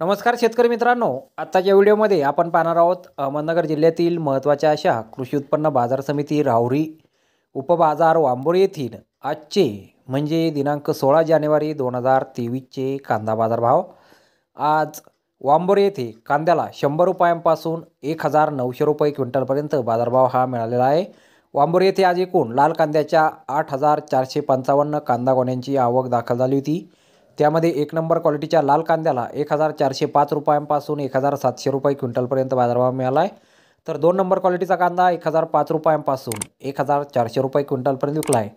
नमस्कार शेतकरी मित्रांनो आत्ताच्या व्हिडिओमध्ये आपण पाहणार आहोत अहमदनगर जिल्ह्यातील महत्त्वाच्या अशा कृषी उत्पन्न बाजार समिती राहुरी उपबाजार वांबोरी येथील आजचे म्हणजे दिनांक सोळा जानेवारी दोन हजार तेवीसचे कांदा बाजारभाव आज वांबोरी येथे कांद्याला शंभर रुपयांपासून एक हजार नऊशे रुपये क्विंटलपर्यंत बाजारभाव हा मिळालेला आहे वांबोरी येथे आज एकूण लाल कांद्याच्या आठ हजार चारशे पंचावन्न कांदा गोण्यांची आवक दाखल झाली होती त्यामध्ये एक नंबर क्वालिटीच्या लाल कांद्याला एक हजार चारशे पाच रुपयांपासून एक हजार सातशे रुपये क्विंटलपर्यंत बाजारभाव मिळाला आहे तर दोन नंबर क्वालिटीचा कांदा एक हजार पाच रुपयांपासून एक हजार चारशे रुपये क्विंटलपर्यंत विकला आहे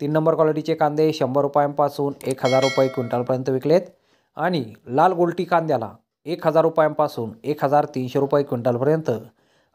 तीन नंबर क्वालिटीचे कांदे शंभर रुपयांपासून एक हजार रुपये क्विंटलपर्यंत विकलेत आणि लाल गोल्टी कांद्याला एक हजार रुपयांपासून एक हजार तीनशे रुपये क्विंटलपर्यंत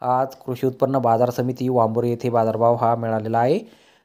आज कृषी उत्पन्न बाजार समिती वांबोरी येथे बाजारभाव हा मिळालेला आहे